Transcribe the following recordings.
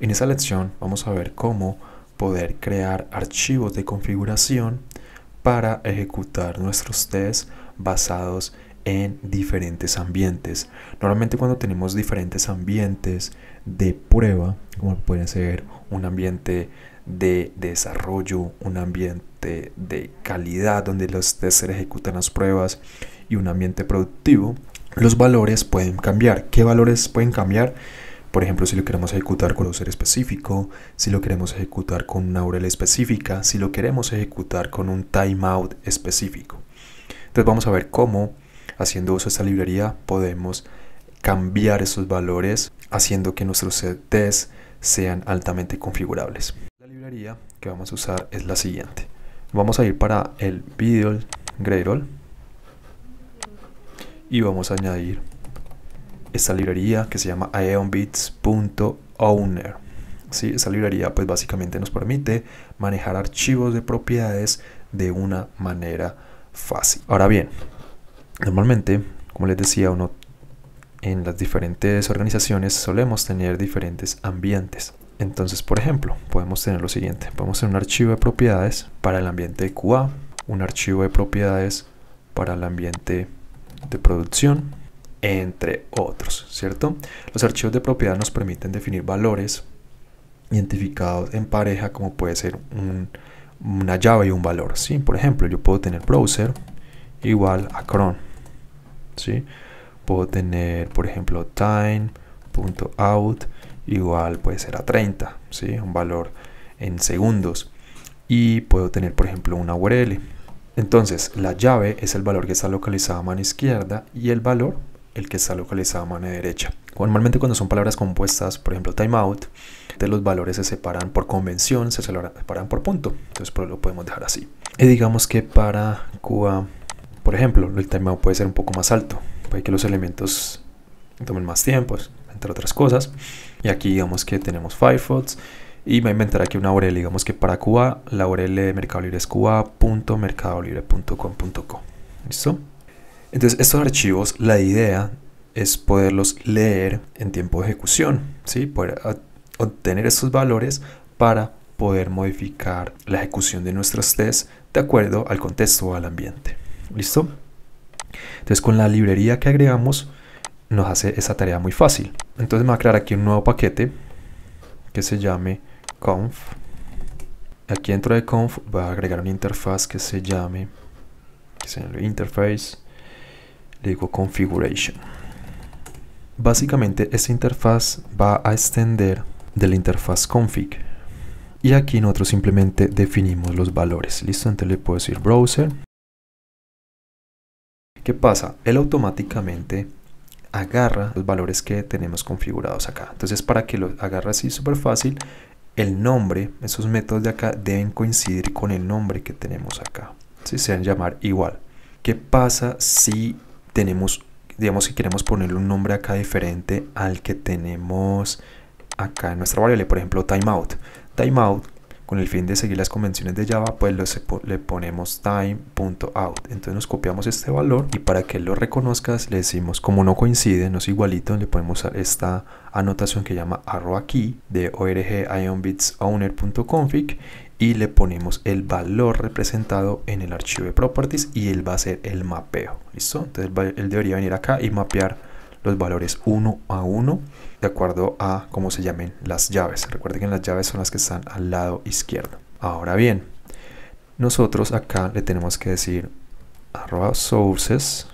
En esta lección vamos a ver cómo poder crear archivos de configuración para ejecutar nuestros tests basados en diferentes ambientes. Normalmente cuando tenemos diferentes ambientes de prueba, como pueden ser un ambiente de desarrollo, un ambiente de calidad donde los se ejecutan las pruebas y un ambiente productivo, los valores pueden cambiar. ¿Qué valores pueden cambiar? Por ejemplo, si lo queremos ejecutar con un ser específico, si lo queremos ejecutar con una URL específica, si lo queremos ejecutar con un timeout específico. Entonces vamos a ver cómo, haciendo uso de esta librería, podemos cambiar esos valores haciendo que nuestros tests sean altamente configurables. La librería que vamos a usar es la siguiente. Vamos a ir para el video Gradle y vamos a añadir esta librería que se llama aeonbits.owner. ¿sí? esa librería pues básicamente nos permite manejar archivos de propiedades de una manera fácil. Ahora bien, normalmente, como les decía, uno en las diferentes organizaciones solemos tener diferentes ambientes. Entonces, por ejemplo, podemos tener lo siguiente. Podemos tener un archivo de propiedades para el ambiente de QA, un archivo de propiedades para el ambiente de producción, entre otros, ¿cierto? Los archivos de propiedad nos permiten definir valores identificados en pareja como puede ser una llave y un valor, ¿sí? Por ejemplo, yo puedo tener browser igual a cron, ¿sí? Puedo tener, por ejemplo, time.out igual puede ser a 30, ¿sí? Un valor en segundos. Y puedo tener, por ejemplo, una URL. Entonces, la llave es el valor que está localizado a mano izquierda y el valor el que está localizado a mano derecha. Normalmente cuando son palabras compuestas, por ejemplo timeout, de los valores se separan por convención, se separan por punto. Entonces por pues, lo podemos dejar así. Y digamos que para Cuba, por ejemplo, el timeout puede ser un poco más alto. Puede que los elementos tomen más tiempo, entre otras cosas. Y aquí digamos que tenemos Firefox. Y me inventar aquí una URL, digamos que para Cuba, la URL de Mercado Libre es cuba.mercadolibre.com.co. ¿Listo? Entonces, estos archivos, la idea es poderlos leer en tiempo de ejecución, ¿sí? poder obtener estos valores para poder modificar la ejecución de nuestros tests de acuerdo al contexto o al ambiente. ¿Listo? Entonces con la librería que agregamos nos hace esa tarea muy fácil. Entonces me va a crear aquí un nuevo paquete que se llame conf. Aquí dentro de conf voy a agregar una interfaz que se llame que se llame interface le digo configuration. Básicamente esta interfaz va a extender de la interfaz config y aquí nosotros simplemente definimos los valores. Listo, entonces le puedo decir browser. ¿Qué pasa? Él automáticamente agarra los valores que tenemos configurados acá. Entonces para que lo agarre así súper fácil, el nombre, esos métodos de acá deben coincidir con el nombre que tenemos acá. Si se van llamar igual. ¿Qué pasa si tenemos, digamos que queremos ponerle un nombre acá diferente al que tenemos acá en nuestra variable, por ejemplo timeout. Timeout, con el fin de seguir las convenciones de Java, pues le ponemos time.out. Entonces nos copiamos este valor y para que lo reconozcas le decimos, como no coincide, no es igualito, le podemos esta anotación que llama arroba key de org ionbitsowner.config y le ponemos el valor representado en el archivo de properties y él va a hacer el mapeo. ¿Listo? Entonces él debería venir acá y mapear los valores uno a uno de acuerdo a cómo se llamen las llaves. Recuerden que las llaves son las que están al lado izquierdo. Ahora bien, nosotros acá le tenemos que decir arroba sources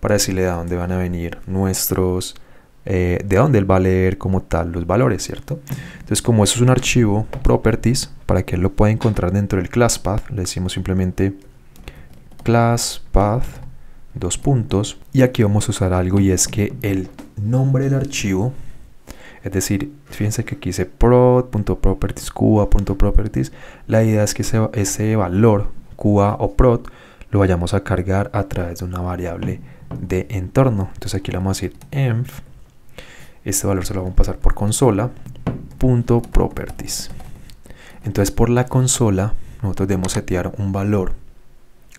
para decirle a dónde van a venir nuestros eh, de dónde él va a leer como tal los valores, ¿cierto? Entonces, como eso es un archivo properties, para que él lo pueda encontrar dentro del class path, le decimos simplemente class path, dos puntos, y aquí vamos a usar algo y es que el nombre del archivo, es decir, fíjense que aquí dice prod.properties, cuba.properties, la idea es que ese, ese valor, cuba o prod, lo vayamos a cargar a través de una variable de entorno. Entonces aquí le vamos a decir env este valor se lo vamos a pasar por consola.properties. Entonces por la consola nosotros debemos setear un valor,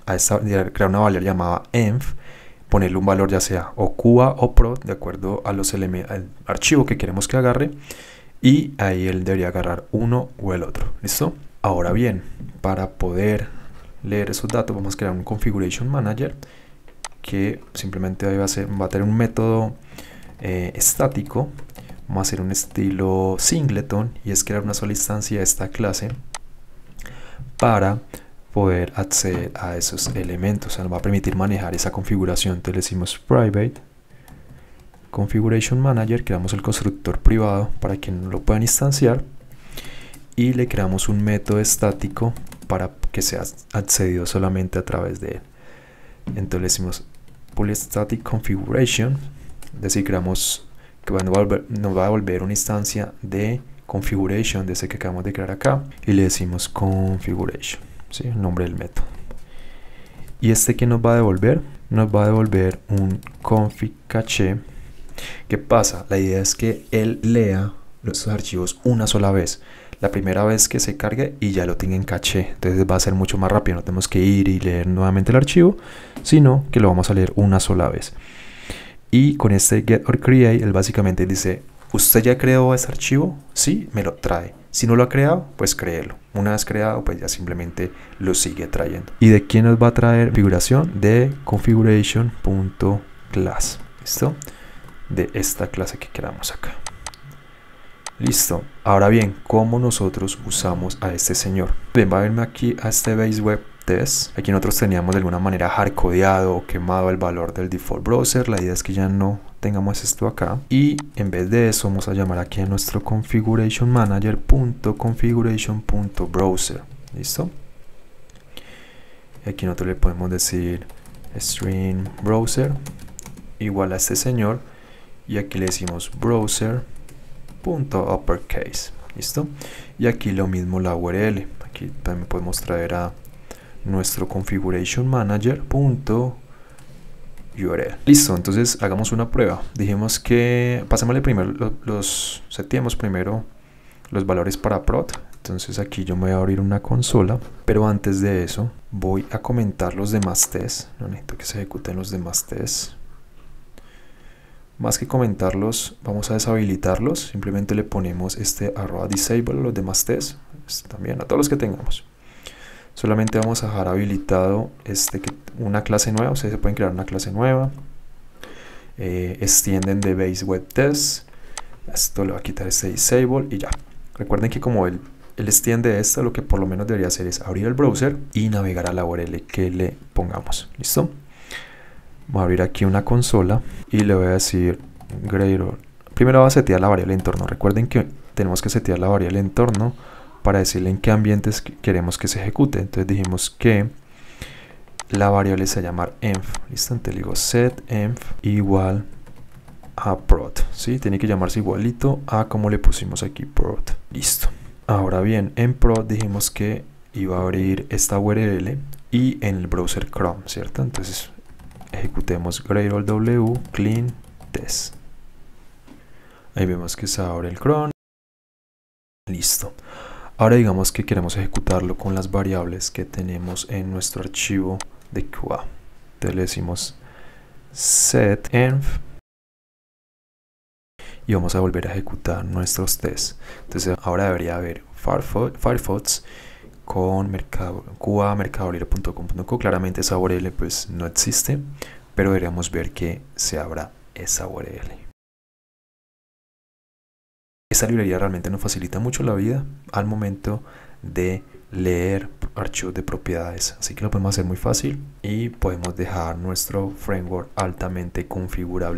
a esta, crear una variable llamada env, ponerle un valor ya sea o cuba o PRO de acuerdo a los al archivo que queremos que agarre y ahí él debería agarrar uno o el otro, ¿listo? Ahora bien, para poder leer esos datos vamos a crear un configuration manager que simplemente va ser, va a tener un método eh, estático. Vamos a hacer un estilo singleton y es crear una sola instancia de esta clase para poder acceder a esos elementos. O nos va a permitir manejar esa configuración. Entonces le decimos private configuration manager, creamos el constructor privado para que no lo puedan instanciar y le creamos un método estático para que sea accedido solamente a través de él. Entonces le decimos static configuration decir, creamos que nos va, a volver, a una instancia de configuration de ese que acabamos de crear acá y le decimos configuration, el nombre del método. Y este que nos va a devolver, nos va a devolver un config cache. ¿Qué pasa? La idea es que él lea los archivos una sola vez. La primera vez que se cargue y ya lo tenga en caché. Entonces va a ser mucho más rápido. No tenemos que ir y leer nuevamente el archivo, sino que lo vamos a leer una sola vez. Y con este get or create, él básicamente dice, ¿usted ya creó ese archivo? Sí, me lo trae. Si no lo ha creado, pues créelo. Una vez creado, pues ya simplemente lo sigue trayendo. ¿Y de quién nos va a traer configuración? De configuration.class. ¿Listo? De esta clase que queramos acá. Listo. Ahora bien, ¿cómo nosotros usamos a este señor? Bien, va a aquí a este base web Aquí nosotros teníamos de alguna manera hardcodeado o quemado el valor del default browser. La idea es que ya no tengamos esto acá y en vez de eso vamos a llamar aquí a nuestro configuration manager.configuration.browser listo y aquí nosotros le podemos decir string browser igual a este señor y aquí le decimos browser.uppercase listo y aquí lo mismo la url aquí también podemos traer a nuestro configuration manager manager.url. Listo, entonces hagamos una prueba. Dijimos que pasémosle primero los, los primero los valores para prod. Entonces aquí yo me voy a abrir una consola, pero antes de eso voy a comentar los demás test No necesito que se ejecuten los demás tests. Más que comentarlos, vamos a deshabilitarlos. Simplemente le ponemos este arroba disable los demás test también a todos los que tengamos solamente vamos a dejar habilitado este, una clase nueva, ustedes se pueden crear una clase nueva, eh, extienden de base web test, esto le va a quitar este disable y ya. Recuerden que como él, extiende esto, lo que por lo menos debería hacer es abrir el browser y navegar a la URL que le pongamos, ¿listo? Vamos a abrir aquí una consola y le voy a decir greater. Primero va a setear la variable entorno. Recuerden que tenemos que setear la variable entorno para decirle en qué ambientes queremos que se ejecute. Entonces dijimos que la variable se llamar env. ¿Listo? Entonces le digo set env igual a prod. ¿sí? Tiene que llamarse igualito a como le pusimos aquí prod. Listo. Ahora bien, en prod dijimos que iba a abrir esta URL y en el browser Chrome, ¿cierto? Entonces ejecutemos gradle w clean test. Ahí vemos que se abre el Chrome. Listo. Ahora digamos que queremos ejecutarlo con las variables que tenemos en nuestro archivo de QA. Entonces le decimos set env y vamos a volver a ejecutar nuestros tests. Entonces ahora debería haber Firefox con mercado, Claramente esa URL pues no existe, pero deberíamos ver que se abra esa URL. Esta librería realmente nos facilita mucho la vida al momento de leer archivos de propiedades. Así que lo podemos hacer muy fácil y podemos dejar nuestro framework altamente configurable.